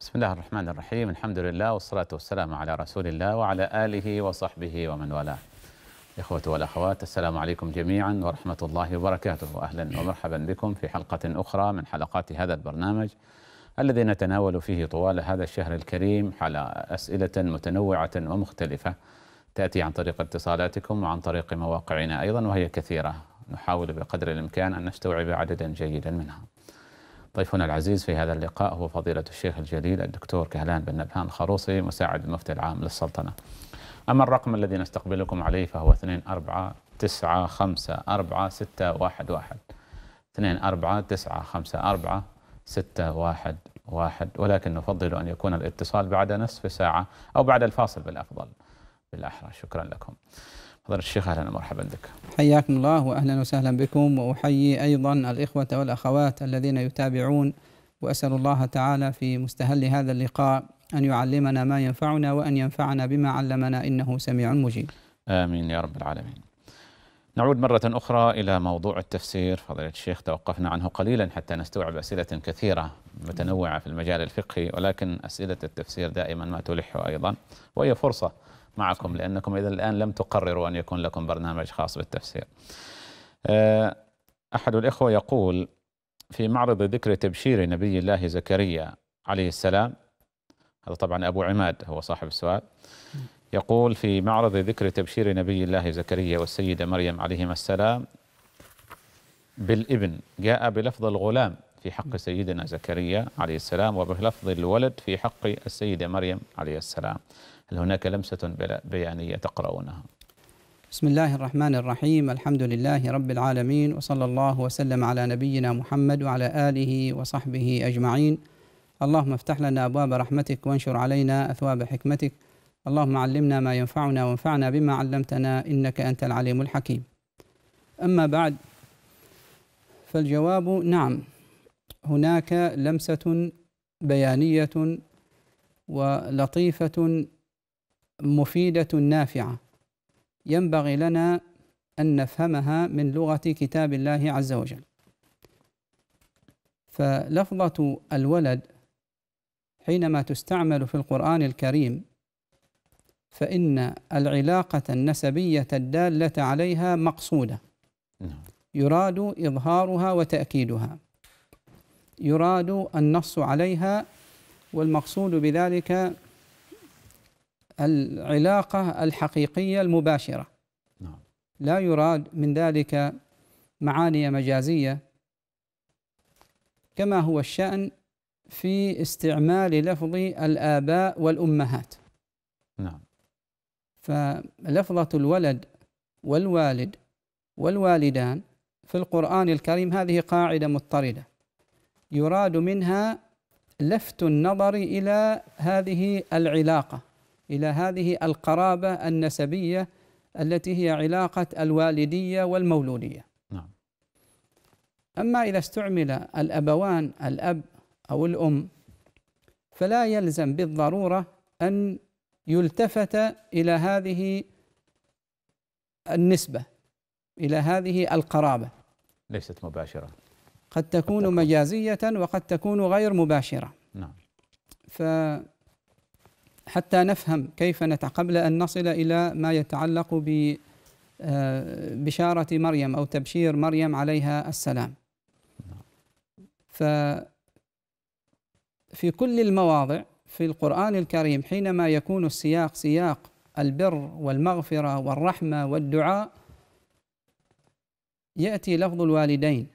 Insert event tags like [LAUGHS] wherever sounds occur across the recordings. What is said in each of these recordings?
بسم الله الرحمن الرحيم الحمد لله والصلاة والسلام على رسول الله وعلى آله وصحبه ومن والاه إخوة والأخوات السلام عليكم جميعا ورحمة الله وبركاته أهلا ومرحبا بكم في حلقة أخرى من حلقات هذا البرنامج الذي نتناول فيه طوال هذا الشهر الكريم على أسئلة متنوعة ومختلفة تأتي عن طريق اتصالاتكم وعن طريق مواقعنا أيضا وهي كثيرة نحاول بقدر الإمكان أن نستوعب عددا جيدا منها ضيفنا العزيز في هذا اللقاء هو فضيلة الشيخ الجليل الدكتور كهلان بن نبهان الخروصي مساعد المفتي العام للسلطنة أما الرقم الذي نستقبلكم عليه فهو 24954611 24954611 ولكن نفضل أن يكون الاتصال بعد نصف ساعة أو بعد الفاصل بالأفضل بالأحرى شكرا لكم حضرة الشيخ أهلا ومرحبا بك حياكم الله وأهلا وسهلا بكم وأحيي أيضا الإخوة والأخوات الذين يتابعون وأسأل الله تعالى في مستهل هذا اللقاء أن يعلمنا ما ينفعنا وأن ينفعنا بما علمنا إنه سميع مجيب آمين يا رب العالمين نعود مرة أخرى إلى موضوع التفسير فضيلة الشيخ توقفنا عنه قليلا حتى نستوعب أسئلة كثيرة متنوعة في المجال الفقهي ولكن أسئلة التفسير دائما ما تلح أيضا وهي فرصة معكم لأنكم إذا الآن لم تقرروا أن يكون لكم برنامج خاص بالتفسير آه، أحد الإخوة يقول في معرض ذكر تبشير نبي الله زكريا عليه السلام هذا طبعا أبو عماد هو صاحب السؤال يقول في معرض ذكر تبشير نبي الله زكريا والسيدة مريم عليهما السلام بالابن جاء بلفظ الغلام في حق سيدنا زكريا عليه السلام وبلفظ الولد في حق السيدة مريم عليه السلام هناك لمسة بيانية تقرؤونها بسم الله الرحمن الرحيم الحمد لله رب العالمين وصلى الله وسلم على نبينا محمد وعلى آله وصحبه أجمعين اللهم افتح لنا أبواب رحمتك وانشر علينا أثواب حكمتك اللهم علمنا ما ينفعنا وانفعنا بما علمتنا إنك أنت العليم الحكيم أما بعد فالجواب نعم هناك لمسة بيانية ولطيفة مفيدة نافعة ينبغي لنا أن نفهمها من لغة كتاب الله عز وجل فلفظة الولد حينما تستعمل في القرآن الكريم فإن العلاقة النسبية الدالة عليها مقصودة نعم. يراد إظهارها وتأكيدها يراد النص عليها والمقصود بذلك العلاقة الحقيقية المباشرة نعم. لا يراد من ذلك معاني مجازية كما هو الشأن في استعمال لفظ الآباء والأمهات نعم فلفظة الولد والوالد والوالدان في القرآن الكريم هذه قاعدة مضطردة يراد منها لفت النظر إلى هذه العلاقة الى هذه القرابه النسبيه التي هي علاقه الوالديه والمولوديه. نعم. اما اذا استعمل الابوان الاب او الام فلا يلزم بالضروره ان يلتفت الى هذه النسبه الى هذه القرابه. ليست مباشره. قد تكون مجازيه وقد تكون غير مباشره. نعم. ف حتى نفهم كيف نتع قبل أن نصل إلى ما يتعلق ببشارة آه، مريم أو تبشير مريم عليها السلام ففي كل المواضع في القرآن الكريم حينما يكون السياق سياق البر والمغفرة والرحمة والدعاء يأتي لفظ الوالدين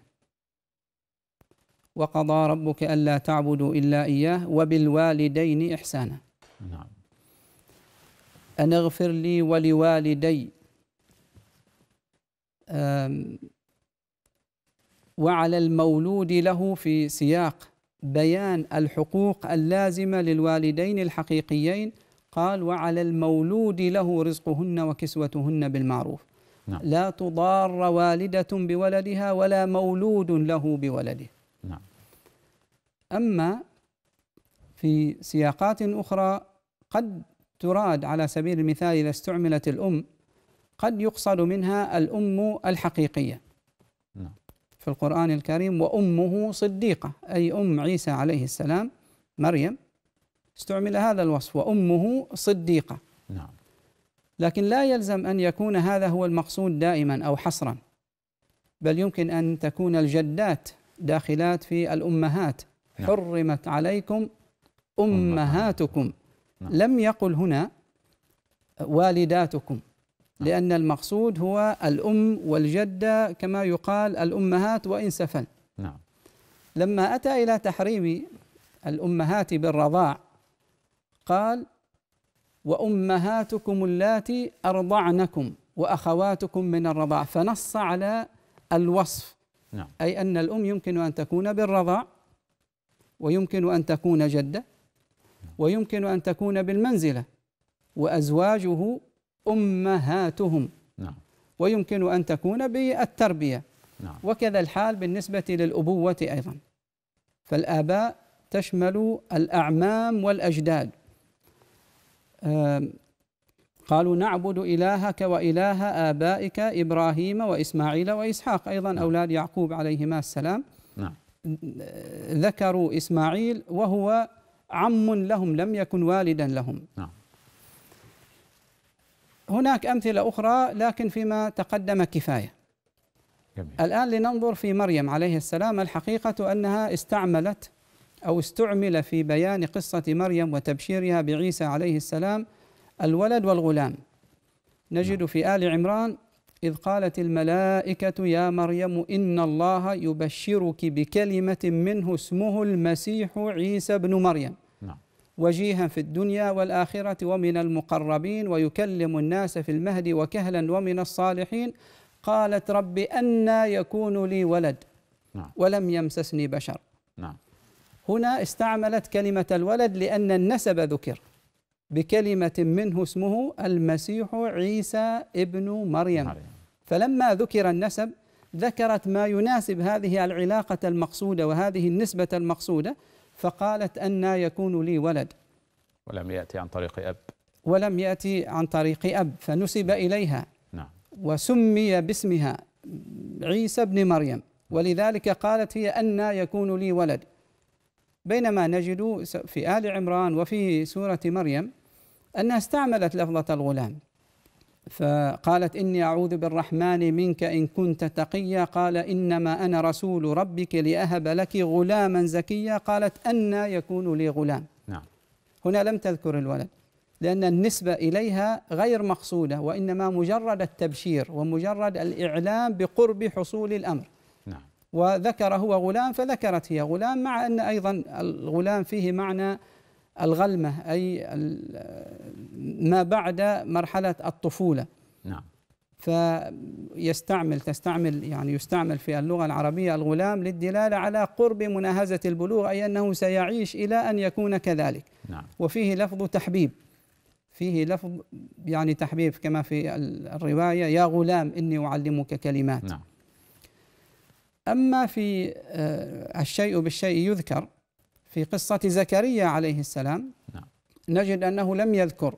وقضى ربك ألا تعبدوا إلا إياه وبالوالدين إحسانا نعم أن اغفر لي ولوالدي وعلى المولود له في سياق بيان الحقوق اللازمة للوالدين الحقيقيين قال وعلى المولود له رزقهن وكسوتهن بالمعروف نعم. لا تضار والدة بولدها ولا مولود له بولده نعم. أما في سياقات أخرى قد تراد على سبيل المثال إذا استعملت الأم قد يقصد منها الأم الحقيقية نعم. في القرآن الكريم وأمه صديقة أي أم عيسى عليه السلام مريم استعمل هذا الوصف وأمه صديقة نعم لكن لا يلزم أن يكون هذا هو المقصود دائما أو حصرا بل يمكن أن تكون الجدات داخلات في الأمهات نعم. حرمت عليكم أمهاتكم نعم. لم يقل هنا والداتكم نعم. لأن المقصود هو الأم والجدة كما يقال الأمهات وإن سفل نعم لما أتى إلى تحريم الأمهات بالرضاع قال وأمهاتكم اللاتي أرضعنكم وأخواتكم من الرضاع فنص على الوصف نعم. أي أن الأم يمكن أن تكون بالرضاع ويمكن أن تكون جدة ويمكن أن تكون بالمنزلة وأزواجه أمهاتهم نعم. ويمكن أن تكون بالتربية نعم. وكذا الحال بالنسبة للأبوة أيضا فالآباء تشمل الأعمام والأجداد قالوا نعبد إلهك وإله آبائك إبراهيم وإسماعيل وإسحاق أيضا نعم. أولاد يعقوب عليهما السلام نعم. ذكروا إسماعيل وهو عم لهم لم يكن والدا لهم نعم. هناك أمثلة أخرى لكن فيما تقدم كفاية جميل. الآن لننظر في مريم عليه السلام الحقيقة أنها استعملت أو استعمل في بيان قصة مريم وتبشيرها بعيسى عليه السلام الولد والغلام نجد نعم. في آل عمران إذ قالت الملائكة يا مريم إن الله يبشرك بكلمة منه اسمه المسيح عيسى بن مريم نعم. وجيها في الدنيا والآخرة ومن المقربين ويكلم الناس في المهد وكهلا ومن الصالحين قالت رب أنا يكون لي ولد نعم. ولم يمسسني بشر نعم. هنا استعملت كلمة الولد لأن النسب ذكر بكلمة منه اسمه المسيح عيسى ابن مريم فلما ذكر النسب ذكرت ما يناسب هذه العلاقة المقصودة وهذه النسبة المقصودة فقالت أن يكون لي ولد ولم يأتي عن طريق أب ولم يأتي عن طريق أب فنسب نعم. إليها نعم. وسمي باسمها عيسى ابن مريم ولذلك قالت هي أن يكون لي ولد بينما نجد في آل عمران وفي سورة مريم أنها استعملت لفظة الغلام فقالت إني أعوذ بالرحمن منك إن كنت تقيا قال إنما أنا رسول ربك لأهب لك غلاما زكيا قالت أن يكون لي غلام نعم. هنا لم تذكر الولد لأن النسبة إليها غير مقصودة وإنما مجرد التبشير ومجرد الإعلام بقرب حصول الأمر نعم. وذكر هو غلام فذكرت هي غلام مع أن أيضا الغلام فيه معنى الغلمة أي ما بعد مرحلة الطفولة نعم فيستعمل تستعمل يعني يستعمل في اللغة العربية الغلام للدلالة على قرب مناهزة البلوغ أي أنه سيعيش إلى أن يكون كذلك نعم. وفيه لفظ تحبيب فيه لفظ يعني تحبيب كما في الرواية يا غلام إني أعلمك كلمات نعم. أما في آه، الشيء بالشيء يذكر في قصة زكريا عليه السلام نعم. نجد أنه لم يذكر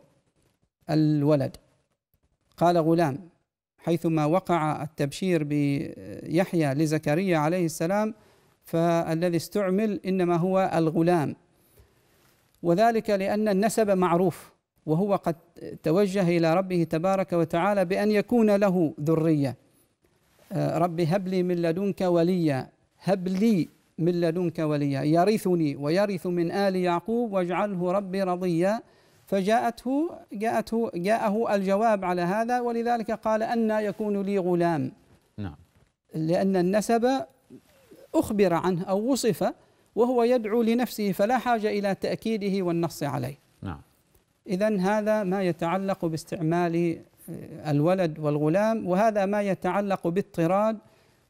الولد قال غلام حيثما وقع التبشير بيحيى لزكريا عليه السلام فالذي استعمل إنما هو الغلام وذلك لأن النسب معروف وهو قد توجه إلى ربه تبارك وتعالى بأن يكون له ذرية آه، رب هب لي من لدنك وليا هب لي من لدنك وليا يرثني ويرث من آل يعقوب واجعله ربي رضيا فجاءته جاءته جاءه الجواب على هذا ولذلك قال أن يكون لي غلام نعم لأن النسب أخبر عنه أو وصف وهو يدعو لنفسه فلا حاجة إلى تأكيده والنص عليه نعم إذا هذا ما يتعلق باستعمال آه، الولد والغلام وهذا ما يتعلق بالطراد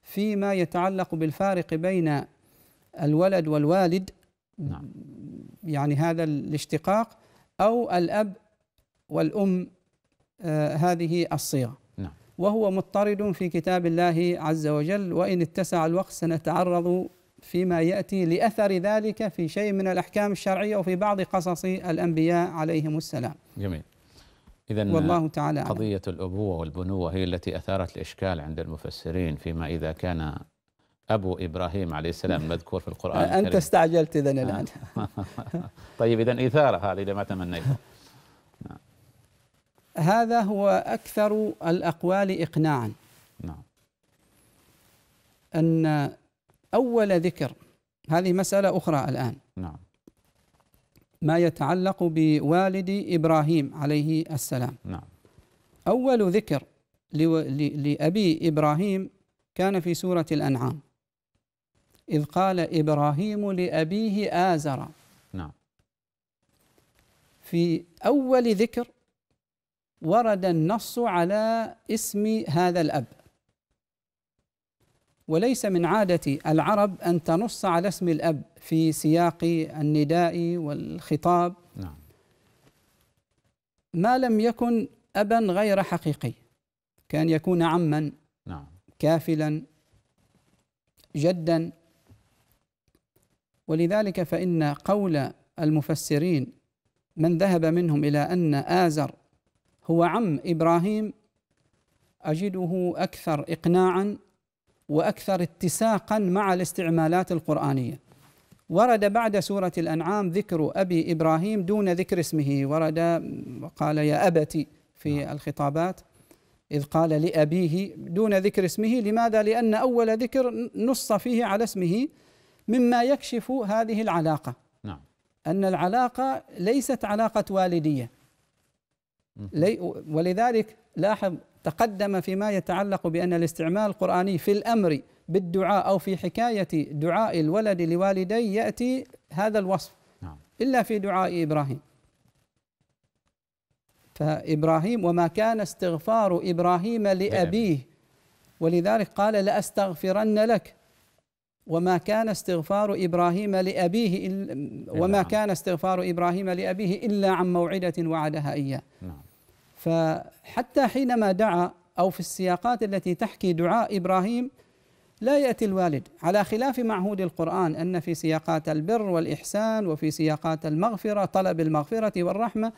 فيما يتعلق بالفارق بين الولد والوالد نعم. يعني هذا الاشتقاق أو الأب والأم آه هذه الصيغة نعم. وهو مضطرد في كتاب الله عز وجل وإن اتسع الوقت سنتعرض فيما يأتي لأثر ذلك في شيء من الأحكام الشرعية وفي بعض قصص الأنبياء عليهم السلام جميل إذا والله تعالى قضية الأبوة والبنوة هي التي أثارت الإشكال عند المفسرين فيما إذا كان أبو إبراهيم عليه السلام مذكور في القرآن أنت الكريم. استعجلت إذن الآن [LAUGHS] طيب إذن إثارة هذه لما تمنيت نعم. هذا هو أكثر الأقوال إقناعا نعم أن أول ذكر هذه مسألة أخرى الآن نعم ما يتعلق بوالد إبراهيم عليه السلام نعم أول ذكر لأبي إبراهيم كان في سورة الأنعام إذ قال إبراهيم لأبيه آزر نعم في أول ذكر ورد النص على اسم هذا الأب وليس من عادة العرب أن تنص على اسم الأب في سياق النداء والخطاب نعم ما لم يكن أبا غير حقيقي كان يكون عما نعم كافلا جدا ولذلك فإن قول المفسرين من ذهب منهم إلى أن آزر هو عم إبراهيم أجده أكثر إقناعا وأكثر اتساقا مع الاستعمالات القرآنية ورد بعد سورة الأنعام ذكر أبي إبراهيم دون ذكر اسمه ورد قال يا أبتي في نعم. الخطابات إذ قال لأبيه دون ذكر اسمه لماذا؟ لأن أول ذكر نص فيه على اسمه مما يكشف هذه العلاقة نعم أن العلاقة ليست علاقة والدية لي ولذلك لاحظ تقدم فيما يتعلق بأن الاستعمال القرآني في الأمر بالدعاء أو في حكاية دعاء الولد لوالديه يأتي هذا الوصف نعم. إلا في دعاء إبراهيم فإبراهيم وما كان استغفار إبراهيم لأبيه ولذلك قال لأستغفرن لك وما كان استغفار إبراهيم لأبيه وما كان استغفار إبراهيم لأبيه إلا عن موعدة وعدها إياه نعم. فحتى حينما دعا أو في السياقات التي تحكي دعاء إبراهيم لا يأتي الوالد على خلاف معهود القرآن أن في سياقات البر والإحسان وفي سياقات المغفرة طلب المغفرة والرحمة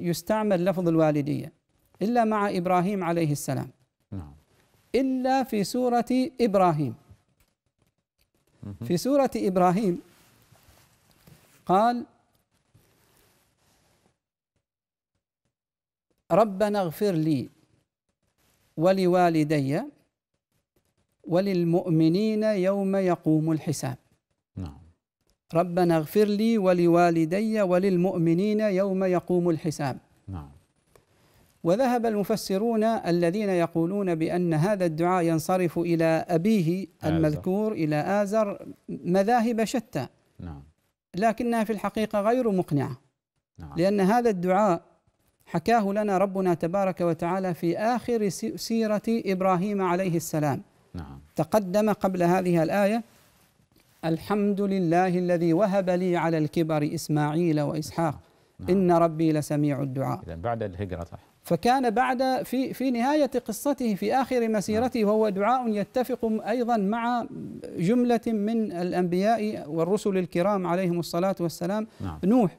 يستعمل لفظ الوالدية إلا مع إبراهيم عليه السلام نعم. إلا في سورة إبراهيم في سورة إبراهيم قال ربنا اغفر لي ولوالدي وللمؤمنين يوم يقوم الحساب نعم ربنا اغفر لي ولوالدي وللمؤمنين يوم يقوم الحساب وذهب المفسرون الذين يقولون بأن هذا الدعاء ينصرف إلى أبيه المذكور إلى آزر مذاهب شتى نعم لكنها في الحقيقة غير مقنعة نعم. لأن هذا الدعاء حكاه لنا ربنا تبارك وتعالى في آخر سيرة إبراهيم عليه السلام نعم. تقدم قبل هذه الآية الحمد لله الذي وهب لي على الكبر إسماعيل وإسحاق نعم. إن ربي لسميع الدعاء إذا بعد الهجرة صح فكان بعد في في نهايه قصته في اخر مسيرته نعم. وهو دعاء يتفق ايضا مع جمله من الانبياء والرسل الكرام عليهم الصلاه والسلام نعم. نوح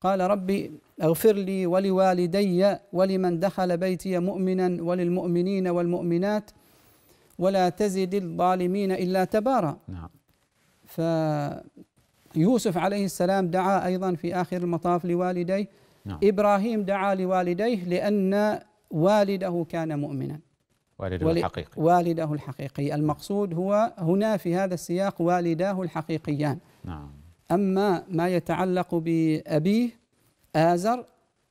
قال ربي اغفر لي ولوالدي ولمن دخل بيتي مؤمنا وللمؤمنين والمؤمنات ولا تزد الظالمين الا تبارا نعم فيوسف عليه السلام دعا ايضا في اخر المطاف لوالديه نعم. إبراهيم دعا لوالديه لأن والده كان مؤمنا والده ول... الحقيقي والده الحقيقي المقصود هو هنا في هذا السياق والداه الحقيقيان نعم أما ما يتعلق بأبيه آزر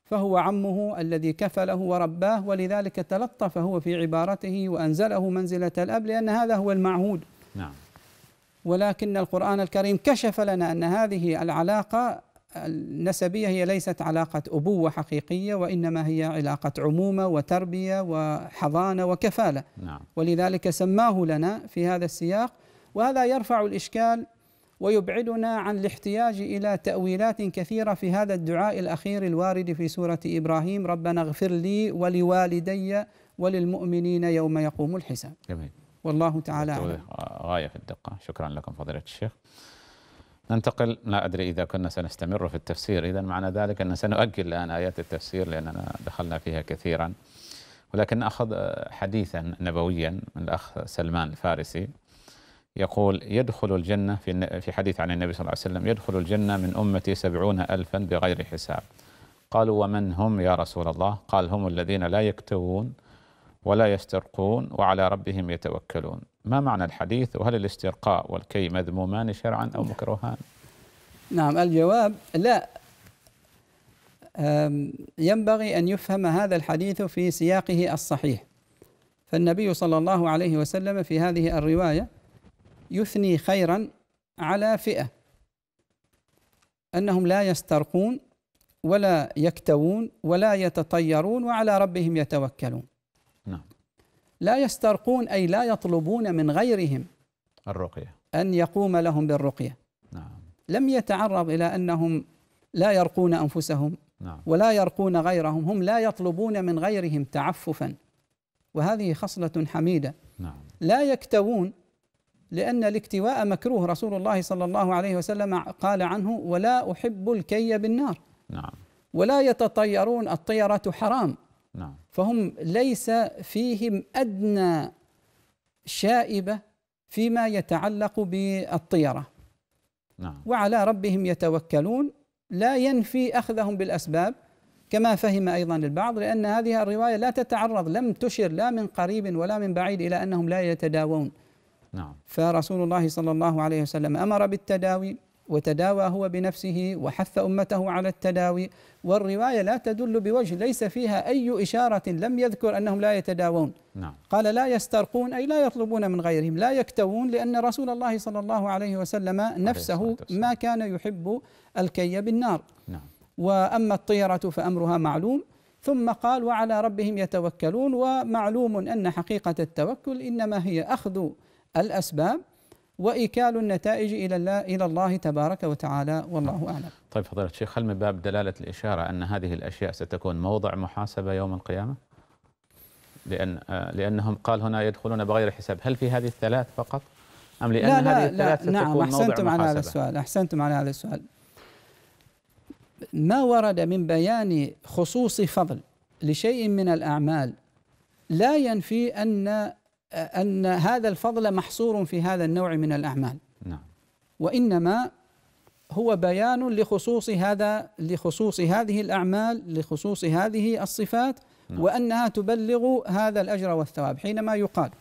فهو عمه الذي كفله ورباه ولذلك تلطف هو في عبارته وأنزله منزلة الأب لأن هذا هو المعهود نعم ولكن القرآن الكريم كشف لنا أن هذه العلاقة النسبيه هي ليست علاقه ابوه حقيقيه وانما هي علاقه عمومه وتربيه وحضانه وكفاله نعم. ولذلك سماه لنا في هذا السياق وهذا يرفع الاشكال ويبعدنا عن الاحتياج الى تاويلات كثيره في هذا الدعاء الاخير الوارد في سوره ابراهيم ربنا اغفر لي ولوالدي وللمؤمنين يوم يقوم الحساب. جميل. والله تعالى اعلم. غايه في الدقه، شكرا لكم فضيله الشيخ. ننتقل لا أدري إذا كنا سنستمر في التفسير إذا معنى ذلك أن سنؤجل الآن آيات التفسير لأننا دخلنا فيها كثيرا ولكن أخذ حديثا نبويا من الأخ سلمان الفارسي يقول يدخل الجنة في في حديث عن النبي صلى الله عليه وسلم يدخل الجنة من أمتي سبعون ألفا بغير حساب قالوا ومن هم يا رسول الله قال هم الذين لا يكتوون ولا يسترقون وعلى ربهم يتوكلون ما معنى الحديث وهل الاسترقاء والكي مذمومان شرعا أو مكروهان نعم الجواب لا ينبغي أن يفهم هذا الحديث في سياقه الصحيح فالنبي صلى الله عليه وسلم في هذه الرواية يثني خيرا على فئة أنهم لا يسترقون ولا يكتوون ولا يتطيرون وعلى ربهم يتوكلون لا يسترقون أي لا يطلبون من غيرهم الرقية أن يقوم لهم بالرقية نعم لم يتعرض إلى أنهم لا يرقون أنفسهم نعم. ولا يرقون غيرهم هم لا يطلبون من غيرهم تعففا وهذه خصلة حميدة نعم. لا يكتوون لأن الاكتواء مكروه رسول الله صلى الله عليه وسلم قال عنه ولا أحب الكي بالنار نعم. ولا يتطيرون الطيرة حرام نعم. فهم ليس فيهم أدنى شائبة فيما يتعلق بالطيرة نعم. وعلى ربهم يتوكلون لا ينفي أخذهم بالأسباب كما فهم أيضا البعض لأن هذه الرواية لا تتعرض لم تشر لا من قريب ولا من بعيد إلى أنهم لا يتداوون نعم. فرسول الله صلى الله عليه وسلم أمر بالتداوي وتداوى هو بنفسه وحث امته على التداوي والروايه لا تدل بوجه ليس فيها اي اشاره لم يذكر انهم لا يتداوون نعم. قال لا يسترقون اي لا يطلبون من غيرهم لا يكتوون لان رسول الله صلى الله عليه وسلم نفسه ما كان يحب الكي بالنار نعم. واما الطيره فامرها معلوم ثم قال وعلى ربهم يتوكلون ومعلوم ان حقيقه التوكل انما هي اخذ الاسباب وإيكال النتائج إلى إلى الله تبارك وتعالى والله نعم. أعلم طيب فضيلة الشيخ هل من باب دلالة الإشارة أن هذه الأشياء ستكون موضع محاسبة يوم القيامة؟ لأن آه، لأنهم قال هنا يدخلون بغير حساب هل في هذه الثلاث فقط؟ أم لأن لا لا هذه الثلاث لا نعم، ستكون نعم أحسنتم على هذا السؤال أحسنتم على هذا السؤال ما ورد من بيان خصوص فضل لشيء من الأعمال لا ينفي أن أن هذا الفضل محصور في هذا النوع من الأعمال نعم وإنما هو بيان لخصوص هذا لخصوص هذه الأعمال لخصوص هذه الصفات نعم. وأنها تبلغ هذا الأجر والثواب حينما يقال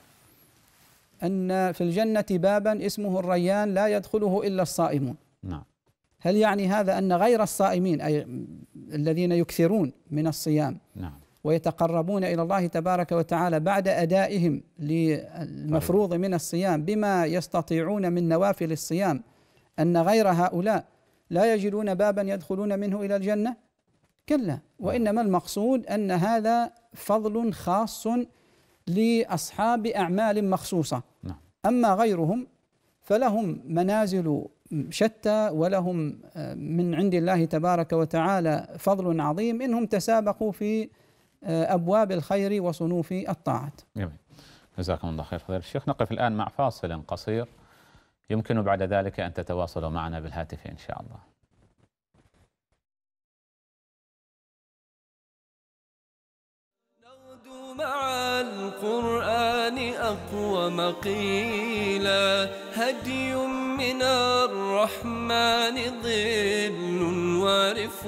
أن في الجنة بابا اسمه الريان لا يدخله إلا الصائمون نعم هل يعني هذا أن غير الصائمين أي الذين يكثرون من الصيام نعم ويتقربون الى الله تبارك وتعالى بعد ادائهم للمفروض من الصيام بما يستطيعون من نوافل الصيام ان غير هؤلاء لا يجدون بابا يدخلون منه الى الجنه كلا وانما المقصود ان هذا فضل خاص لاصحاب اعمال مخصوصه نعم. اما غيرهم فلهم منازل شتى ولهم آه، من عند الله تبارك وتعالى فضل عظيم انهم تسابقوا في آه، أبواب الخير وصنوف الطاعات جميل جزاكم الله خير فضيلة الشيخ نقف الآن مع فاصل قصير يمكن بعد ذلك أن تتواصلوا معنا بالهاتف إن شاء الله مع القرآن أقوم قيلا هدي من الرحمن ظل وارف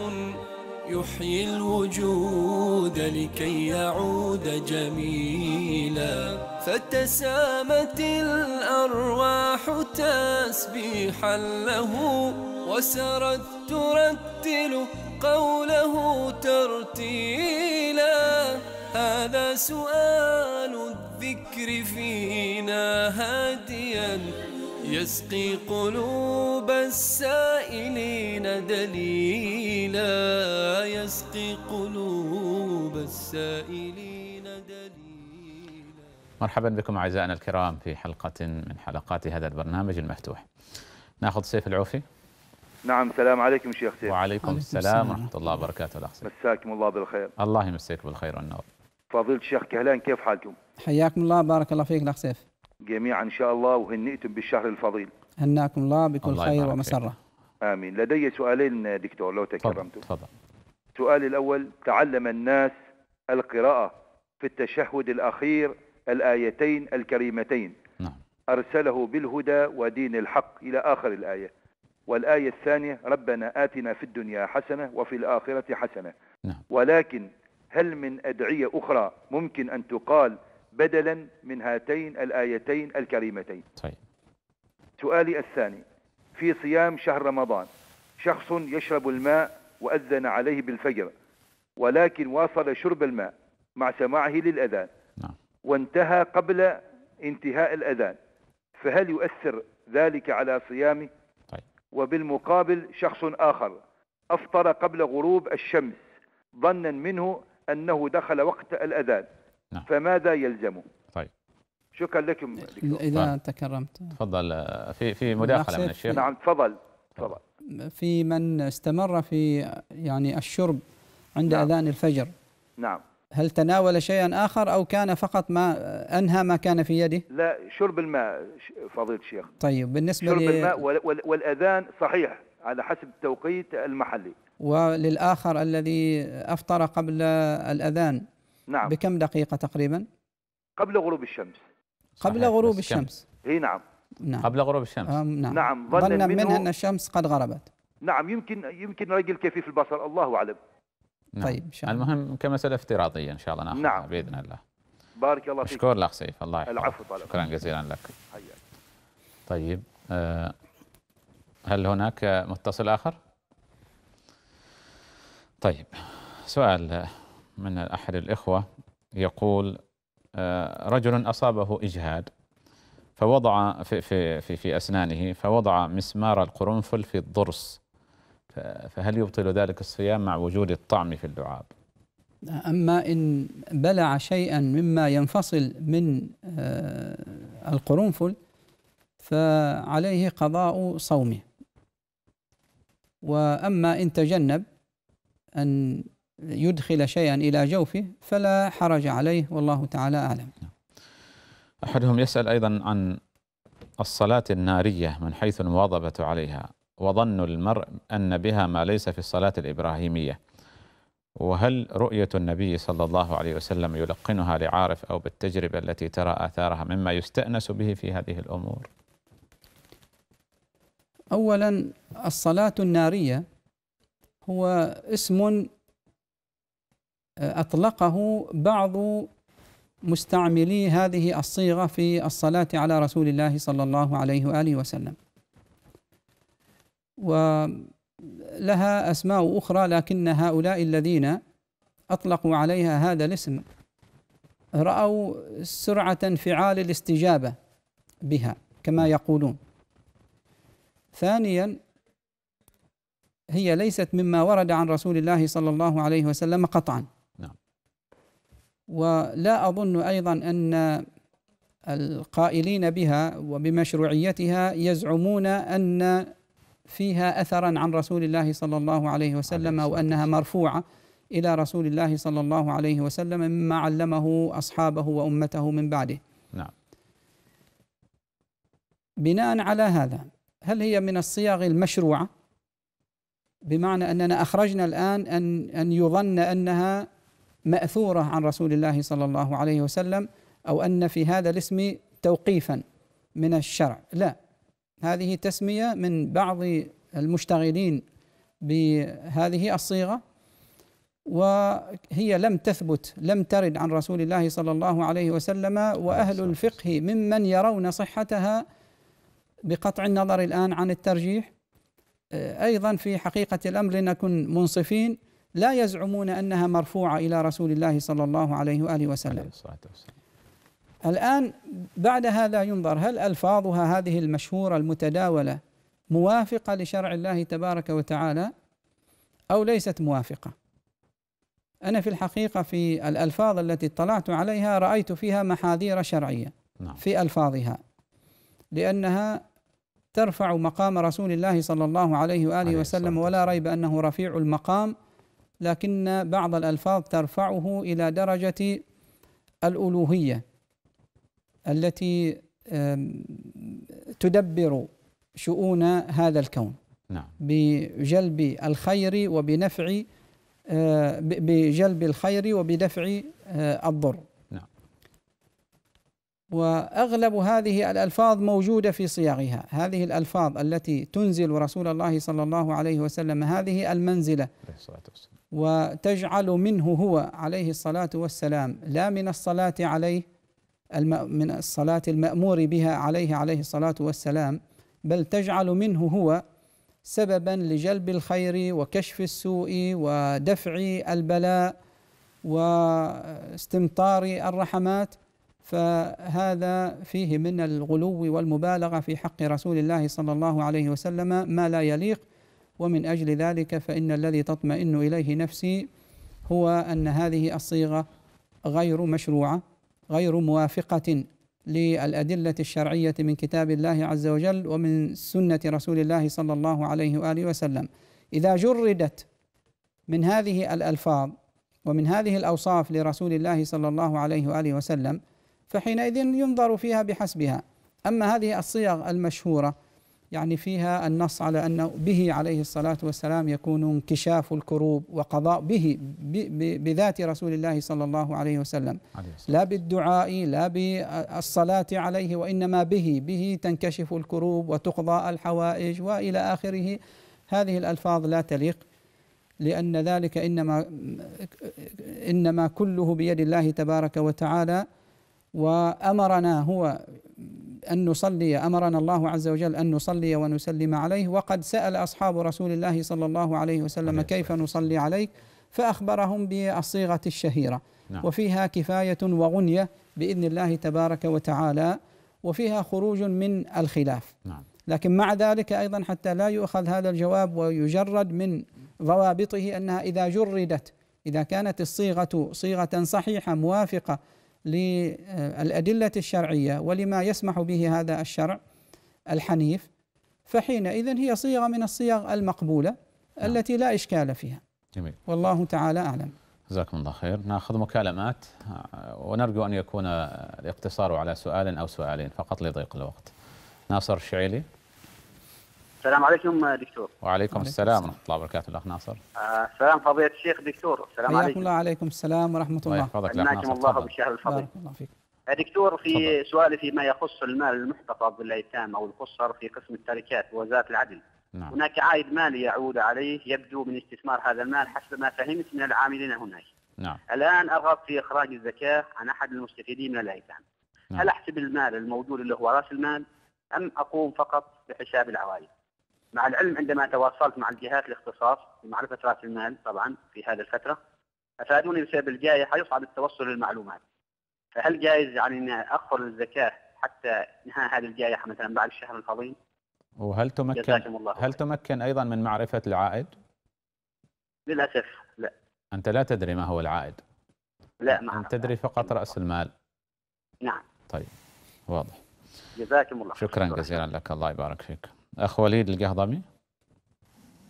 يحيي الوجود لكي يعود جميلا فتسامت الأرواح تسبيحا له وسرت ترتل قوله ترتيلا هذا سؤال الذكر فينا هاديا يسقي قلوب السائلين دليلا يسقي قلوب السائلين دليلا مرحبا بكم أعزائنا الكرام في حلقة من حلقات هذا البرنامج المفتوح ناخذ سيف العوفي نعم السلام عليكم شيخ سيف وعليكم السلام ورحمة الله وبركاته الأخ سيف مساكم الله بالخير الله يمسيك بالخير والنور فضيلة الشيخ كهلان كيف حالكم؟ حياكم الله بارك الله فيك الأخ سيف جميعا إن شاء الله وهنئتم بالشهر الفضيل هناكم الله بكل الله خير ومسرة آمين لدي سؤالين دكتور لو تكرمتم تفضل السؤال الأول تعلم الناس القراءة في التشهد الأخير الآيتين الكريمتين نعم. أرسله بالهدى ودين الحق إلى آخر الآية والآية الثانية ربنا آتنا في الدنيا حسنة وفي الآخرة حسنة نعم. ولكن هل من أدعية أخرى ممكن أن تقال بدلا من هاتين الآيتين الكريمتين طيب. سؤالي الثاني في صيام شهر رمضان شخص يشرب الماء وأذن عليه بالفجر ولكن واصل شرب الماء مع سماعه للأذان نعم. وانتهى قبل انتهاء الأذان فهل يؤثر ذلك على صيامه طيب. وبالمقابل شخص آخر أفطر قبل غروب الشمس ظنا منه أنه دخل وقت الأذان نعم. فماذا يلزمه طيب شكرا لكم دكتور. اذا طيب. تكرمت تفضل في في نعم. مداخله من نعم. الشيخ نعم تفضل تفضل في من استمر في يعني الشرب عند نعم. اذان الفجر نعم هل تناول شيئا اخر او كان فقط ما انهى ما كان في يده؟ لا شرب الماء فضيله الشيخ طيب بالنسبه شرب الماء والاذان صحيح على حسب التوقيت المحلي وللاخر الذي افطر قبل الاذان نعم بكم دقيقة تقريبا؟ قبل غروب الشمس قبل غروب الشمس اي نعم نعم قبل غروب الشمس نعم نعم ظنا منه, منه أن الشمس قد غربت نعم يمكن يمكن رجل كفيف البصر الله أعلم نعم. طيب إن شاء الله المهم كمسألة افتراضية إن شاء الله ناخذها نعم. بإذن الله بارك الله فيك شكرا لك سيف الله يحفظك العفو طالب شكرا جزيلا لك حياك طيب آه هل هناك متصل آخر؟ طيب سؤال من أحد الإخوة يقول آه، رجل أصابه إجهاد فوضع في, في, في, في أسنانه فوضع مسمار القرنفل في الضرس فهل يبطل ذلك الصيام مع وجود الطعم في اللعاب أما إن بلع شيئا مما ينفصل من آه، القرنفل فعليه قضاء صومه وأما إن تجنب أن يدخل شيئا إلى جوفه فلا حرج عليه والله تعالى أعلم أحدهم يسأل أيضا عن الصلاة النارية من حيث المواظبة عليها وظن المرء أن بها ما ليس في الصلاة الإبراهيمية وهل رؤية النبي صلى الله عليه وسلم يلقنها لعارف أو بالتجربة التي ترى آثارها مما يستأنس به في هذه الأمور أولا الصلاة النارية هو اسم أطلقه بعض مستعملي هذه الصيغة في الصلاة على رسول الله صلى الله عليه وآله وسلم ولها أسماء أخرى لكن هؤلاء الذين أطلقوا عليها هذا الاسم رأوا سرعة انفعال الاستجابة بها كما يقولون ثانيا هي ليست مما ورد عن رسول الله صلى الله عليه وسلم قطعا ولا أظن أيضا أن القائلين بها وبمشروعيتها يزعمون أن فيها أثرا عن رسول الله صلى الله عليه وسلم أو أنها مرفوعة إلى رسول الله صلى الله عليه وسلم مما علمه أصحابه وأمته من بعده نعم بناء على هذا هل هي من الصيغ المشروعة بمعنى أننا أخرجنا الآن أن أن يظن أنها ماثوره عن رسول الله صلى الله عليه وسلم او ان في هذا الاسم توقيفا من الشرع لا هذه تسميه من بعض المشتغلين بهذه الصيغه وهي لم تثبت لم ترد عن رسول الله صلى الله عليه وسلم واهل الفقه ممن يرون صحتها بقطع النظر الان عن الترجيح ايضا في حقيقه الامر لنكن منصفين لا يزعمون انها مرفوعه الى رسول الله صلى الله عليه واله وسلم. عليه الصلاه والسلام. الان بعد هذا ينظر هل الفاظها هذه المشهوره المتداوله موافقه لشرع الله تبارك وتعالى او ليست موافقه. انا في الحقيقه في الالفاظ التي اطلعت عليها رايت فيها محاذير شرعيه نعم. في الفاظها لانها ترفع مقام رسول الله صلى الله عليه واله عليه وسلم ولا ريب انه رفيع المقام لكن بعض الألفاظ ترفعه إلى درجة الألوهية التي تدبر شؤون هذا الكون نعم. بجلب الخير وبنفع آه، بجلب الخير وبدفع آه، الضر نعم. وأغلب هذه الألفاظ موجودة في صياغها هذه الألفاظ التي تنزل رسول الله صلى الله عليه وسلم هذه المنزلة وتجعل منه هو عليه الصلاة والسلام لا من الصلاة عليه من الصلاة المأمور بها عليه عليه الصلاة والسلام بل تجعل منه هو سببا لجلب الخير وكشف السوء ودفع البلاء واستمطار الرحمات فهذا فيه من الغلو والمبالغه في حق رسول الله صلى الله عليه وسلم ما لا يليق ومن أجل ذلك فإن الذي تطمئن إليه نفسي هو أن هذه الصيغة غير مشروعة غير موافقة للأدلة الشرعية من كتاب الله عز وجل ومن سنة رسول الله صلى الله عليه وآله وسلم إذا جردت من هذه الألفاظ ومن هذه الأوصاف لرسول الله صلى الله عليه وآله وسلم فحينئذ ينظر فيها بحسبها أما هذه الصيغ المشهورة يعني فيها النص على أن به عليه الصلاة والسلام يكون انكشاف الكروب وقضاء به بذات رسول الله صلى الله عليه وسلم عليه لا بالدعاء لا بالصلاة عليه وإنما به به تنكشف الكروب وتقضى الحوائج وإلى آخره هذه الألفاظ لا تليق لأن ذلك إنما إنما كله بيد الله تبارك وتعالى وأمرنا هو أن نصلي أمرنا الله عز وجل أن نصلي ونسلم عليه وقد سأل أصحاب رسول الله صلى الله عليه وسلم كيف نصلي عليك فأخبرهم بالصيغة الشهيرة نعم. وفيها كفاية وغنية بإذن الله تبارك وتعالى وفيها خروج من الخلاف نعم. لكن مع ذلك أيضا حتى لا يؤخذ هذا الجواب ويجرد من ضوابطه أنها إذا جردت إذا كانت الصيغة صيغة صحيحة موافقة للأدلة الشرعية ولما يسمح به هذا الشرع الحنيف فحينئذ هي صيغة من الصيغ المقبولة نعم. التي لا إشكال فيها جميل. والله تعالى أعلم جزاكم الله خير ناخذ مكالمات ونرجو أن يكون الاقتصار على سؤال أو سؤالين فقط لضيق الوقت ناصر الشعيلي السلام عليكم دكتور وعليكم السلام ورحمه الله وبركاته الاخ ناصر السلام آه، فضيله الشيخ دكتور السلام عليكم الله عليكم السلام ورحمه الله يحفظك ناصر الله بالشهر الفضيل الله فيك آه، دكتور في سؤالي فيما يخص المال المحتفظ للايتام او القصر في قسم التركات ووزاره العدل نعم. هناك عائد مالي يعود عليه يبدو من استثمار هذا المال حسب ما فهمت من العاملين هناك نعم. الان ارغب في اخراج الزكاه عن احد المستفيدين من الايتام نعم. هل احسب المال الموجود اللي هو راس المال ام اقوم فقط بحساب العوائد مع العلم عندما تواصلت مع الجهات الاختصاص لمعرفة رأس المال طبعا في هذه الفترة أفادوني بسبب الجائحة يصعب التوصل للمعلومات فهل جائز يعني أن أخر الزكاة حتى انهاء هذه الجائحة مثلا بعد الشهر الفضيل وهل تمكن الله هل تمكن أيضا من معرفة العائد؟ للأسف لا أنت لا تدري ما هو العائد لا ما أنت تدري فقط رأس نعم. المال نعم طيب واضح جزاكم الله شكرا جزيلا لك الله يبارك فيك اخ وليد القهضمي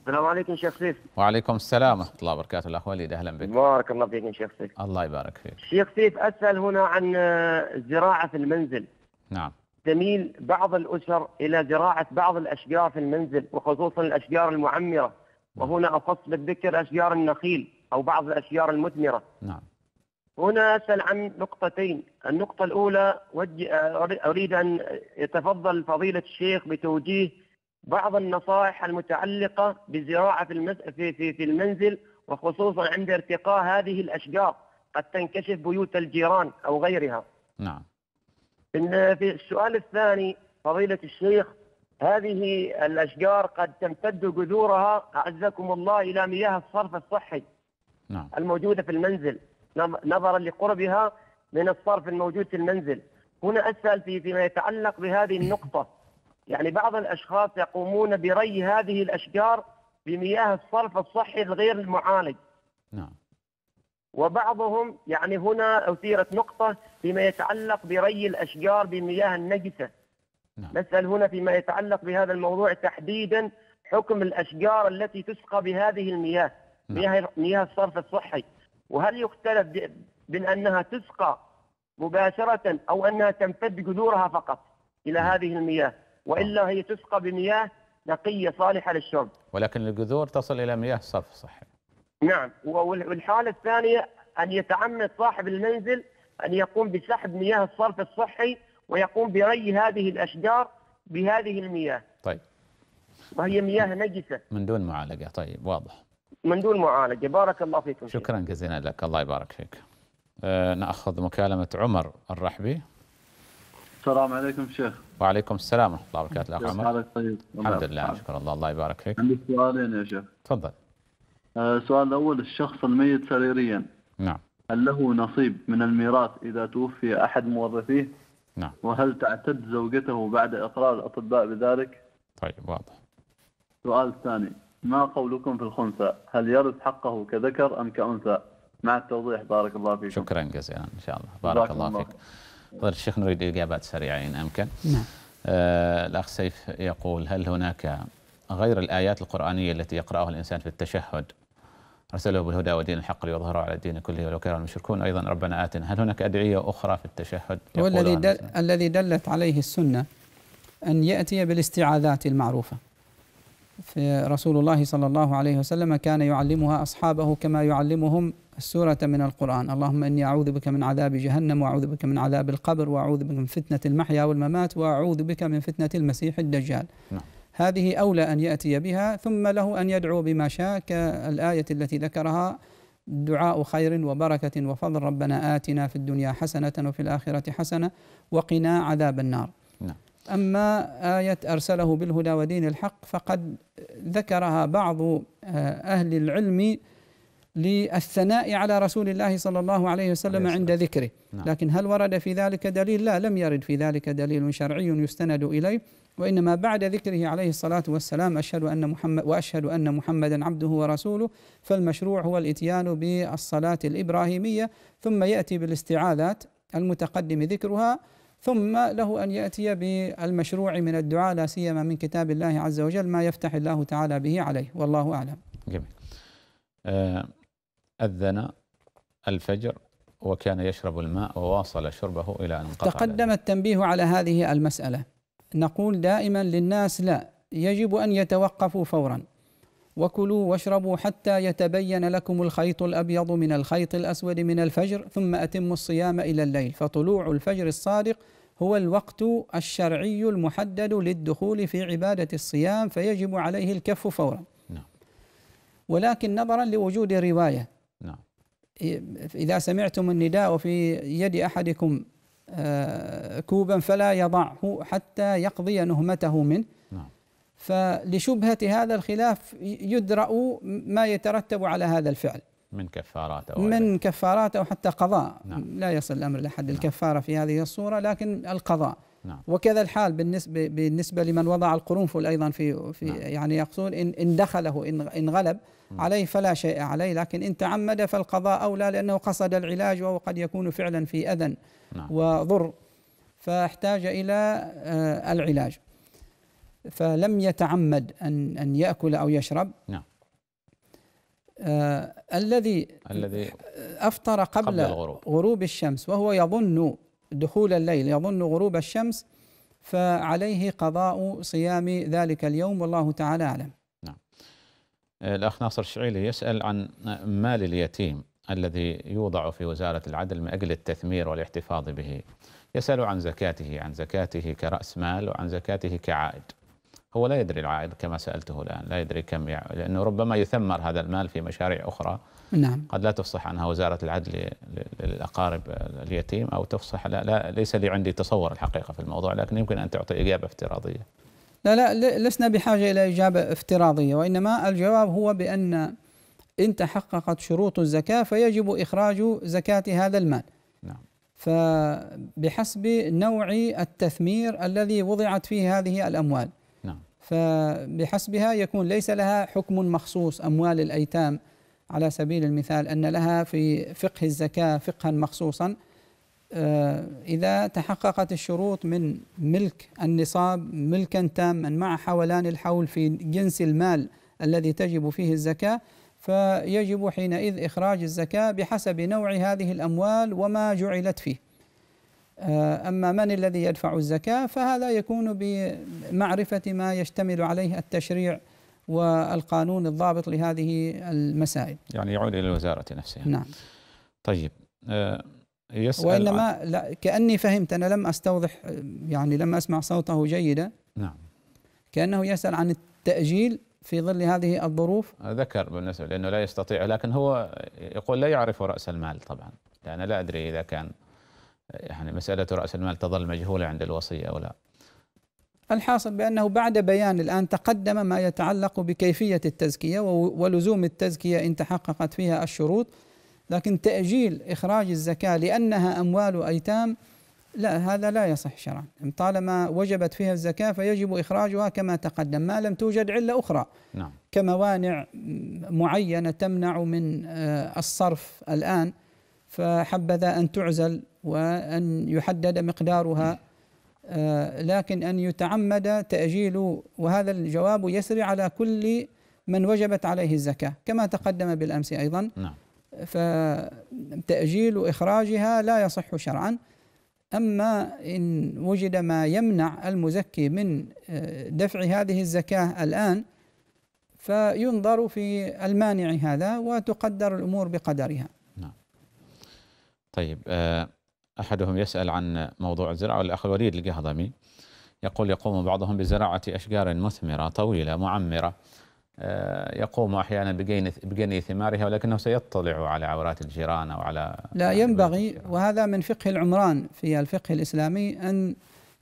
السلام عليكم شيخ سيف وعليكم السلام ورحمه الله وبركاته الاخ وليد اهلا بك بارك الله فيك شيخ سيف الله يبارك فيك شيخ سيف اسال هنا عن الزراعه آه، في المنزل نعم تميل بعض الاسر الى زراعه بعض الاشجار في المنزل وخصوصا الاشجار المعمره نعم. وهنا اخص بالذكر اشجار النخيل او بعض الاشجار المثمره نعم هنا اسال عن نقطتين النقطه الاولى اريد ان يتفضل فضيله الشيخ بتوجيه بعض النصائح المتعلقة بزراعة في, في, في, المنزل وخصوصا عند ارتقاء هذه الأشجار قد تنكشف بيوت الجيران أو غيرها نعم في السؤال الثاني فضيلة الشيخ هذه الأشجار قد تمتد جذورها أعزكم الله إلى مياه الصرف الصحي نعم. الموجودة في المنزل نظرا لقربها من الصرف الموجود في المنزل هنا أسأل في فيما يتعلق بهذه النقطة يعني بعض الأشخاص يقومون بري هذه الأشجار بمياه الصرف الصحي الغير المعالج نعم وبعضهم يعني هنا أثيرت نقطة فيما يتعلق بري الأشجار بمياه النجسة نعم. نسأل هنا فيما يتعلق بهذا الموضوع تحديدا حكم الأشجار التي تسقى بهذه المياه نعم. مياه الصرف الصحي وهل يختلف بين أنها تسقى مباشرة أو أنها تمتد جذورها فقط إلى نعم. هذه المياه والا آه. هي تسقى بمياه نقيه صالحه للشرب. ولكن الجذور تصل الى مياه صرف صحي نعم والحاله الثانيه ان يتعمد صاحب المنزل ان يقوم بسحب مياه الصرف الصحي ويقوم بري هذه الاشجار بهذه المياه. طيب. وهي مياه نجسه. من دون معالجه، طيب واضح. من دون معالجه، بارك الله فيكم. شكرا جزيلا لك، الله يبارك فيك. آه، ناخذ مكالمه عمر الرحبي. السلام عليكم شيخ وعليكم السلام ورحمه الله وبركاته اخ عمر حالك طيب الحمد لله شكرا الله الله يبارك فيك عندي سؤالين يا شيخ تفضل السؤال آه، الاول الشخص الميت سريريا نعم هل له نصيب من الميراث اذا توفي احد مورثيه نعم وهل تعتد زوجته بعد اقرار الاطباء بذلك طيب واضح السؤال الثاني ما قولكم في الخنثى هل يرث حقه كذكر ام كانثى مع التوضيح بارك الله فيكم شكرا جزيلا ان شاء الله بارك الله, الله فيك الله. فضيلة طيب، الشيخ نريد إجابات سريعة إن أمكن نعم. آه الأخ سيف يقول هل هناك غير الآيات القرآنية التي يقرأها الإنسان في التشهد أرسله بالهدى ودين الحق ليظهروا على الدين كله ولو كره المشركون أيضا ربنا آتنا هل هناك أدعية أخرى في التشهد والذي دل الذي دلت عليه السنة أن يأتي بالاستعاذات المعروفة رسول الله صلى الله عليه وسلم كان يعلمها أصحابه كما يعلمهم السورة من القرآن اللهم إني أعوذ بك من عذاب جهنم وأعوذ بك من عذاب القبر وأعوذ بك من فتنة المحيا والممات وأعوذ بك من فتنة المسيح الدجال نعم. هذه أولى أن يأتي بها ثم له أن يدعو بما شاء كالآية التي ذكرها دعاء خير وبركة وفضل ربنا آتنا في الدنيا حسنة وفي الآخرة حسنة وقنا عذاب النار أما آية أرسله بالهدى ودين الحق فقد ذكرها بعض آه، أهل العلم للثناء على رسول الله صلى الله عليه وسلم عند ذكره نعم. لكن هل ورد في ذلك دليل؟ لا لم يرد في ذلك دليل شرعي يستند إليه وإنما بعد ذكره عليه الصلاة والسلام أشهد أن محمد وأشهد أن محمدا عبده ورسوله فالمشروع هو الإتيان بالصلاة الإبراهيمية ثم يأتي بالاستعاذات المتقدم ذكرها ثم له ان ياتي بالمشروع من الدعاء لا سيما من كتاب الله عز وجل ما يفتح الله تعالى به عليه والله اعلم. جميل. آه، اذن الفجر وكان يشرب الماء وواصل شربه الى ان انقطع تقدم التنبيه على هذه المساله. نقول دائما للناس لا يجب ان يتوقفوا فورا وكلوا واشربوا حتى يتبين لكم الخيط الابيض من الخيط الاسود من الفجر ثم اتموا الصيام الى الليل فطلوع الفجر الصادق هو الوقت الشرعي المحدد للدخول في عباده الصيام فيجب عليه الكف فورا نعم. ولكن نظرا لوجود روايه نعم. اذا سمعتم النداء في يد احدكم آه، كوبا فلا يضعه حتى يقضي نهمته منه فلشبهة هذا الخلاف يدرأ ما يترتب على هذا الفعل من كفارات أو من كفارات أو حتى قضاء نعم. لا يصل الأمر لحد نعم. الكفارة في هذه الصورة لكن القضاء نعم. وكذا الحال بالنسبة بالنسبة لمن وضع القرنفل أيضا في في نعم. يعني يقصون إن إن دخله إن إن غلب م. نعم. عليه فلا شيء عليه لكن إن تعمد فالقضاء أولى لأنه قصد العلاج وهو قد يكون فعلا في أذى نعم. وضر فاحتاج إلى آه، العلاج فلم يتعمد أن أن يأكل أو يشرب نعم آه الذي الذي أفطر قبل, قبل الغروب. غروب الشمس وهو يظن دخول الليل يظن غروب الشمس فعليه قضاء صيام ذلك اليوم والله تعالى أعلم نعم آه، الأخ ناصر الشعيلي يسأل عن مال اليتيم الذي يوضع في وزارة العدل من أجل التثمير والاحتفاظ به يسأل عن زكاته عن زكاته كرأس مال وعن زكاته كعائد هو لا يدري العائد كما سألته الآن لا يدري كم يعني لأنه ربما يثمر هذا المال في مشاريع أخرى نعم. قد لا تفصح عنها وزارة العدل للأقارب اليتيم أو تفصح لا, لا ليس لي عندي تصور الحقيقة في الموضوع لكن يمكن أن تعطي إجابة افتراضية لا لا لسنا بحاجة إلى إجابة افتراضية وإنما الجواب هو بأن إن تحققت شروط الزكاة فيجب إخراج زكاة هذا المال نعم. فبحسب نوع التثمير الذي وضعت فيه هذه الأموال فبحسبها يكون ليس لها حكم مخصوص أموال الأيتام على سبيل المثال أن لها في فقه الزكاة فقها مخصوصا آه، إذا تحققت الشروط من ملك النصاب ملكا تاما مع حولان الحول في جنس المال الذي تجب فيه الزكاة فيجب حينئذ إخراج الزكاة بحسب نوع هذه الأموال وما جعلت فيه آه، أما من الذي يدفع الزكاة فهذا يكون بمعرفة ما يشتمل عليه التشريع والقانون الضابط لهذه المسائل يعني يعود إلى الوزارة نفسها نعم طيب آه، يسأل وإنما لا كأني فهمت أنا لم أستوضح يعني لم أسمع صوته جيدا نعم كأنه يسأل عن التأجيل في ظل هذه الظروف ذكر بالنسبة لأنه لا يستطيع لكن هو يقول لا يعرف رأس المال طبعا أنا لا أدري إذا كان يعني مسألة رأس المال تظل مجهولة عند الوصية أو لا الحاصل بأنه بعد بيان الآن تقدم ما يتعلق بكيفية التزكية ولزوم التزكية إن تحققت فيها الشروط لكن تأجيل إخراج الزكاة لأنها أموال أيتام لا هذا لا يصح شرعا يعني طالما وجبت فيها الزكاة فيجب إخراجها كما تقدم ما لم توجد علة أخرى نعم. كموانع معينة تمنع من آه، الصرف الآن فحبذا أن تعزل وأن يحدد مقدارها آه، لكن أن يتعمد تأجيل وهذا الجواب يسري على كل من وجبت عليه الزكاة كما تقدم بالأمس أيضا نعم. فتأجيل إخراجها لا يصح شرعا أما إن وجد ما يمنع المزكي من آه، دفع هذه الزكاة الآن فينظر في المانع هذا وتقدر الأمور بقدرها طيب آه، أحدهم يسأل عن موضوع الزراعة والأخ الوليد القهضمي يقول يقوم بعضهم بزراعة أشجار مثمرة طويلة معمرة آه، يقوم احيانا بجني بجني ثمارها ولكنه سيطلع على عورات الجيران او على لا ينبغي وهذا من فقه العمران في الفقه الاسلامي ان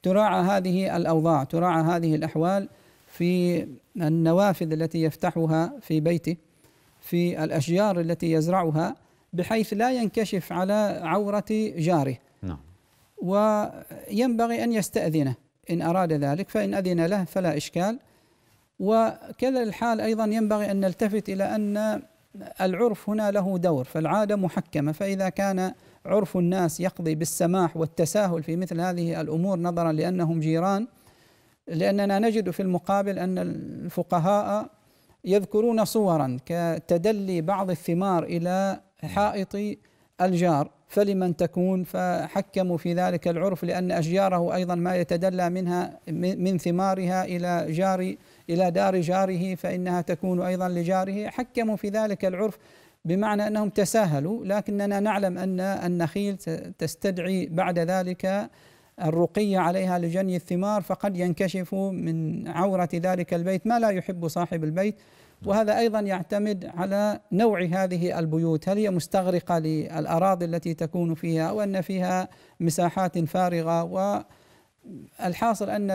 تراعى هذه الاوضاع تراعى هذه الاحوال في النوافذ التي يفتحها في بيته في الاشجار التي يزرعها بحيث لا ينكشف على عورة جاره نعم وينبغي أن يستأذنه إن أراد ذلك فإن أذن له فلا إشكال وكذا الحال أيضا ينبغي أن نلتفت إلى أن العرف هنا له دور فالعادة محكمة فإذا كان عرف الناس يقضي بالسماح والتساهل في مثل هذه الأمور نظرا لأنهم جيران لأننا نجد في المقابل أن الفقهاء يذكرون صورا كتدلي بعض الثمار إلى حائط الجار فلمن تكون فحكموا في ذلك العرف لأن أشجاره أيضا ما يتدلى منها من ثمارها إلى جار إلى دار جاره فإنها تكون أيضا لجاره حكموا في ذلك العرف بمعنى أنهم تساهلوا لكننا نعلم أن النخيل تستدعي بعد ذلك الرقية عليها لجني الثمار فقد ينكشف من عورة ذلك البيت ما لا يحب صاحب البيت وهذا أيضا يعتمد على نوع هذه البيوت هل هي مستغرقة للأراضي التي تكون فيها أو أن فيها مساحات فارغة و الحاصل أن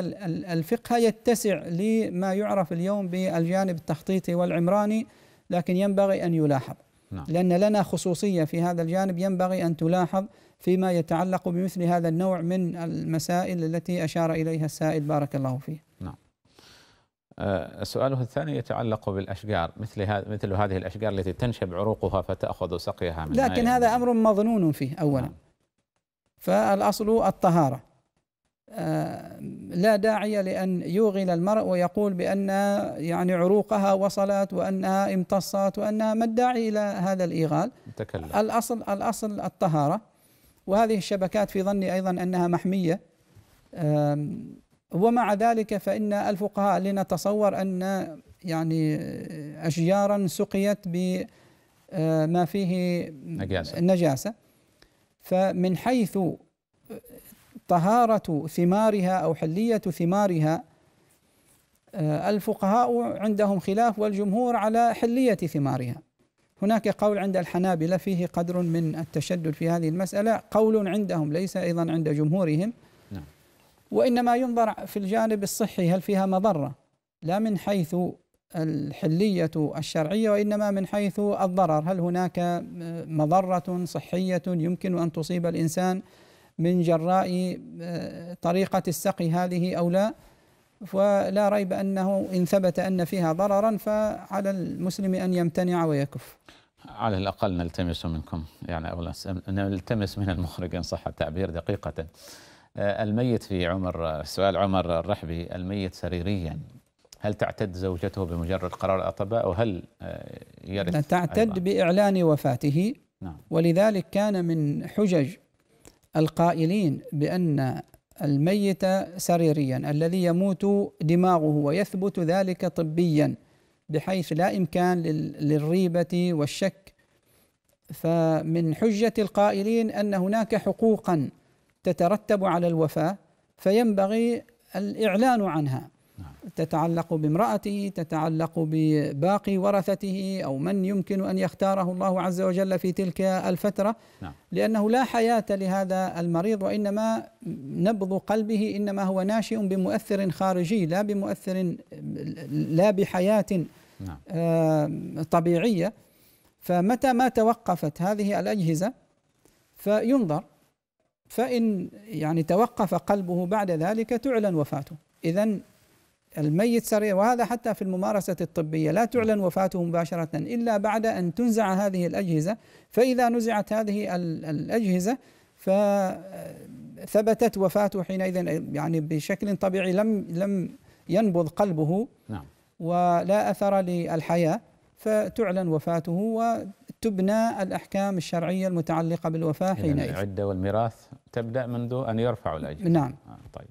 الفقه يتسع لما يعرف اليوم بالجانب التخطيطي والعمراني لكن ينبغي أن يلاحظ نعم. لأن لنا خصوصية في هذا الجانب ينبغي أن تلاحظ فيما يتعلق بمثل هذا النوع من المسائل التي أشار إليها السائل بارك الله فيه آه، سؤاله الثاني يتعلق بالاشجار مثل مثل هذه الاشجار التي تنشب عروقها فتاخذ سقيها من لكن هذا يعني امر مظنون فيه اولا نعم. فالاصل الطهاره آه، لا داعي لان يوغل المرء ويقول بان يعني عروقها وصلت وانها امتصت وانها ما الداعي الى هذا الايغال تكلم. الاصل الاصل الطهاره وهذه الشبكات في ظني ايضا انها محميه ومع ذلك فإن الفقهاء لنتصور أن يعني أشجارا سقيت بما آه، فيه نجاسة, نجاسة فمن حيث طهارة ثمارها أو حلية ثمارها آه، الفقهاء عندهم خلاف والجمهور على حلية ثمارها هناك قول عند الحنابلة فيه قدر من التشدد في هذه المسألة قول عندهم ليس أيضا عند جمهورهم وإنما ينظر في الجانب الصحي هل فيها مضرة لا من حيث الحلية الشرعية وإنما من حيث الضرر هل هناك مضرة صحية يمكن أن تصيب الإنسان من جراء آه، طريقة السقي هذه أو لا فلا ريب أنه إن ثبت أن فيها ضررا فعلى المسلم أن يمتنع ويكف على الأقل نلتمس منكم يعني أولا نلتمس من المخرج إن صح التعبير دقيقة آه، الميت في عمر سؤال عمر الرحبي الميت سريريا هل تعتد زوجته بمجرد قرار الأطباء أو هل آه، يرث تعتد أيضاً؟ بإعلان وفاته نعم. ولذلك كان من حجج القائلين بأن الميت سريريا الذي يموت دماغه ويثبت ذلك طبيا بحيث لا إمكان للريبة والشك فمن حجة القائلين أن هناك حقوقا تترتب على الوفاة فينبغي الإعلان عنها نعم. تتعلق بامرأته تتعلق بباقي ورثته أو من يمكن أن يختاره الله عز وجل في تلك الفترة نعم. لأنه لا حياة لهذا المريض وإنما نبض قلبه إنما هو ناشئ بمؤثر خارجي لا بمؤثر لا بحياة نعم. آه، طبيعية فمتى ما توقفت هذه الأجهزة فينظر فإن يعني توقف قلبه بعد ذلك تعلن وفاته إذا الميت سريع وهذا حتى في الممارسة الطبية لا تعلن وفاته مباشرة إلا بعد أن تنزع هذه الأجهزة فإذا نزعت هذه الأجهزة فثبتت وفاته حينئذ يعني بشكل طبيعي لم لم ينبض قلبه نعم ولا أثر للحياة فتعلن وفاته تبنى الأحكام الشرعية المتعلقة بالوفاة حينئذ العدة والميراث تبدأ منذ أن يرفعوا الأجل نعم آه طيب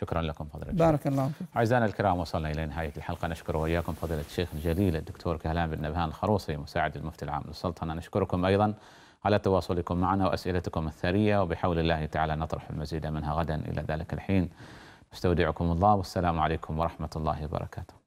شكرا لكم فضيلة بارك الشيخ. الله فيك أعزائنا الكرام وصلنا إلى نهاية الحلقة نشكر وإياكم فضيلة الشيخ الجليل الدكتور كهلان بن نبهان الخروصي مساعد المفتي العام للسلطنة نشكركم أيضا على تواصلكم معنا وأسئلتكم الثرية وبحول الله تعالى نطرح المزيد منها غدا إلى ذلك الحين استودعكم الله والسلام عليكم ورحمة الله وبركاته